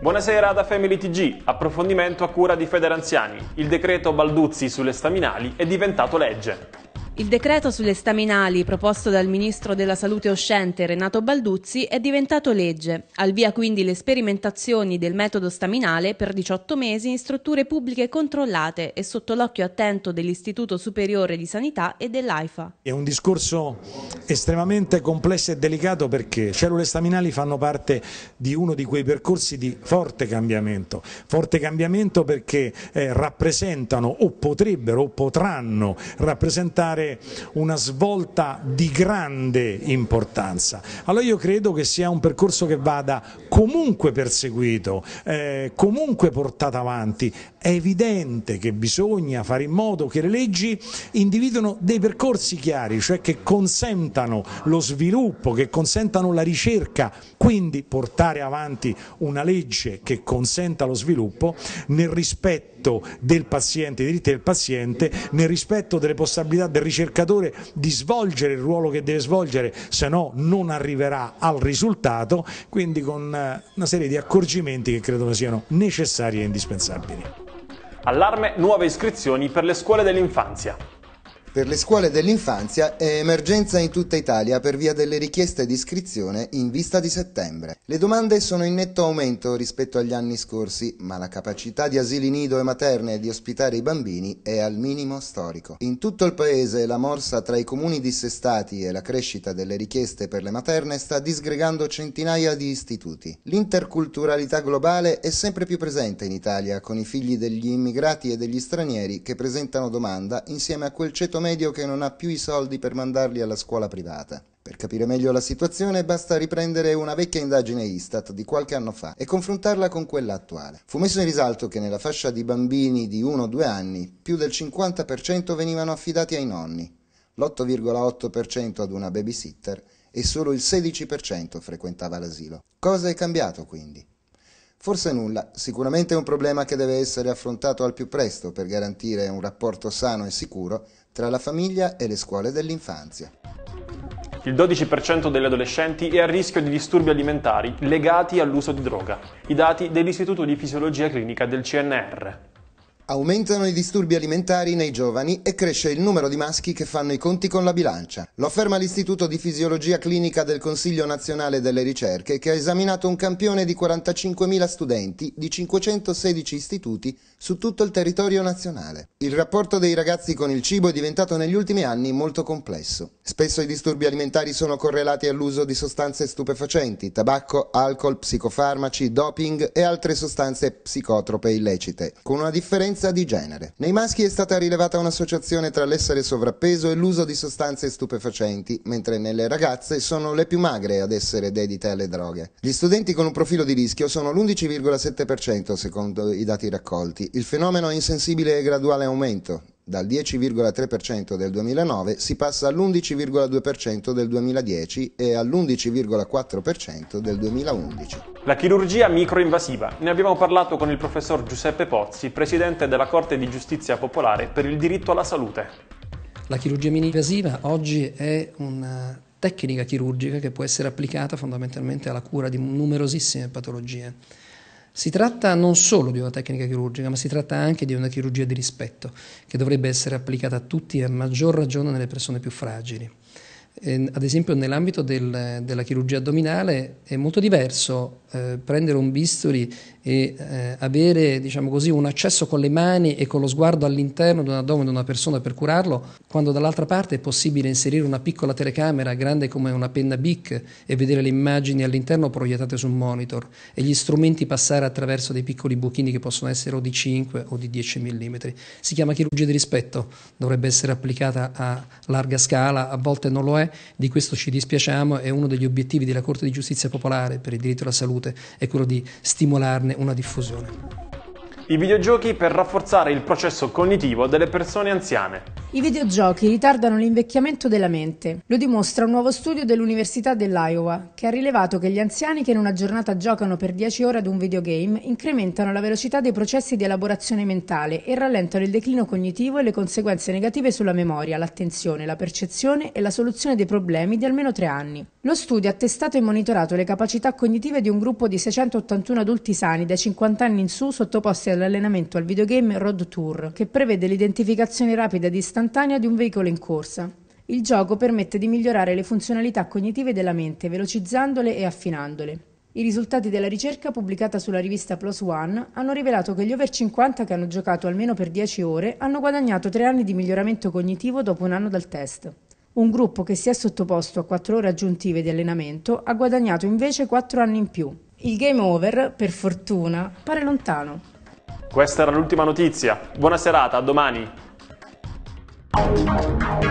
Buonasera da Family TG, approfondimento a cura di Federanziani. Il decreto Balduzzi sulle staminali è diventato legge. Il decreto sulle staminali proposto dal ministro della salute uscente Renato Balduzzi è diventato legge. Al via quindi le sperimentazioni del metodo staminale per 18 mesi in strutture pubbliche controllate e sotto l'occhio attento dell'Istituto Superiore di Sanità e dell'AIFA. È un discorso estremamente complesso e delicato perché cellule staminali fanno parte di uno di quei percorsi di forte cambiamento. Forte cambiamento perché eh, rappresentano o potrebbero o potranno rappresentare dare una svolta di grande importanza. Allora io credo che sia un percorso che vada comunque perseguito, eh, comunque portato avanti. È evidente che bisogna fare in modo che le leggi individuino dei percorsi chiari, cioè che consentano lo sviluppo, che consentano la ricerca, quindi portare avanti una legge che consenta lo sviluppo nel rispetto del paziente, dei diritti del paziente, nel rispetto delle possibilità del ricercatore ricercatore di svolgere il ruolo che deve svolgere, se no non arriverà al risultato, quindi con eh, una serie di accorgimenti che credo siano necessari e indispensabili. Allarme, nuove iscrizioni per le scuole dell'infanzia. Per le scuole dell'infanzia è emergenza in tutta Italia per via delle richieste di iscrizione in vista di settembre. Le domande sono in netto aumento rispetto agli anni scorsi, ma la capacità di asili nido e materne di ospitare i bambini è al minimo storico. In tutto il paese la morsa tra i comuni dissestati e la crescita delle richieste per le materne sta disgregando centinaia di istituti. L'interculturalità globale è sempre più presente in Italia con i figli degli immigrati e degli stranieri che presentano domanda insieme a quel ceto medio che non ha più i soldi per mandarli alla scuola privata. Per capire meglio la situazione basta riprendere una vecchia indagine Istat di qualche anno fa e confrontarla con quella attuale. Fu messo in risalto che nella fascia di bambini di 1-2 anni più del 50% venivano affidati ai nonni, l'8,8% ad una babysitter e solo il 16% frequentava l'asilo. Cosa è cambiato quindi? Forse nulla, sicuramente è un problema che deve essere affrontato al più presto per garantire un rapporto sano e sicuro tra la famiglia e le scuole dell'infanzia. Il 12% degli adolescenti è a rischio di disturbi alimentari legati all'uso di droga, i dati dell'Istituto di Fisiologia Clinica del CNR. Aumentano i disturbi alimentari nei giovani e cresce il numero di maschi che fanno i conti con la bilancia. Lo afferma l'Istituto di Fisiologia Clinica del Consiglio Nazionale delle Ricerche che ha esaminato un campione di 45.000 studenti di 516 istituti su tutto il territorio nazionale. Il rapporto dei ragazzi con il cibo è diventato negli ultimi anni molto complesso. Spesso i disturbi alimentari sono correlati all'uso di sostanze stupefacenti, tabacco, alcol, psicofarmaci, doping e altre sostanze psicotrope illecite, con una differenza differenza di genere. Nei maschi è stata rilevata un'associazione tra l'essere sovrappeso e l'uso di sostanze stupefacenti, mentre nelle ragazze sono le più magre ad essere dedite alle droghe. Gli studenti con un profilo di rischio sono l'11,7% secondo i dati raccolti. Il fenomeno è in sensibile e graduale aumento dal 10,3% del 2009 si passa all'11,2% del 2010 e all'11,4% del 2011. La chirurgia microinvasiva. Ne abbiamo parlato con il professor Giuseppe Pozzi, presidente della Corte di Giustizia Popolare per il diritto alla salute. La chirurgia mini-invasiva oggi è una tecnica chirurgica che può essere applicata fondamentalmente alla cura di numerosissime patologie si tratta non solo di una tecnica chirurgica, ma si tratta anche di una chirurgia di rispetto, che dovrebbe essere applicata a tutti e a maggior ragione nelle persone più fragili. Ehm, ad esempio nell'ambito del, della chirurgia addominale è molto diverso eh, prendere un bisturi e eh, avere diciamo così, un accesso con le mani e con lo sguardo all'interno di un addome di una persona per curarlo, quando dall'altra parte è possibile inserire una piccola telecamera grande come una penna BIC e vedere le immagini all'interno proiettate su un monitor e gli strumenti passare attraverso dei piccoli buchini che possono essere o di 5 o di 10 mm. Si chiama chirurgia di rispetto, dovrebbe essere applicata a larga scala, a volte non lo è, di questo ci dispiaciamo e uno degli obiettivi della Corte di Giustizia Popolare per il diritto alla salute è quello di stimolarne una diffusione. I videogiochi per rafforzare il processo cognitivo delle persone anziane. I videogiochi ritardano l'invecchiamento della mente. Lo dimostra un nuovo studio dell'Università dell'Iowa, che ha rilevato che gli anziani che in una giornata giocano per 10 ore ad un videogame incrementano la velocità dei processi di elaborazione mentale e rallentano il declino cognitivo e le conseguenze negative sulla memoria, l'attenzione, la percezione e la soluzione dei problemi di almeno 3 anni. Lo studio ha testato e monitorato le capacità cognitive di un gruppo di 681 adulti sani dai 50 anni in su sottoposti all'allenamento al videogame Road Tour, che prevede l'identificazione rapida e istantanea istantanea di un veicolo in corsa. Il gioco permette di migliorare le funzionalità cognitive della mente, velocizzandole e affinandole. I risultati della ricerca pubblicata sulla rivista Plus One hanno rivelato che gli over 50 che hanno giocato almeno per 10 ore hanno guadagnato 3 anni di miglioramento cognitivo dopo un anno dal test. Un gruppo che si è sottoposto a 4 ore aggiuntive di allenamento ha guadagnato invece 4 anni in più. Il game over, per fortuna, pare lontano. Questa era l'ultima notizia. Buona serata, a domani! Oh, oh, oh.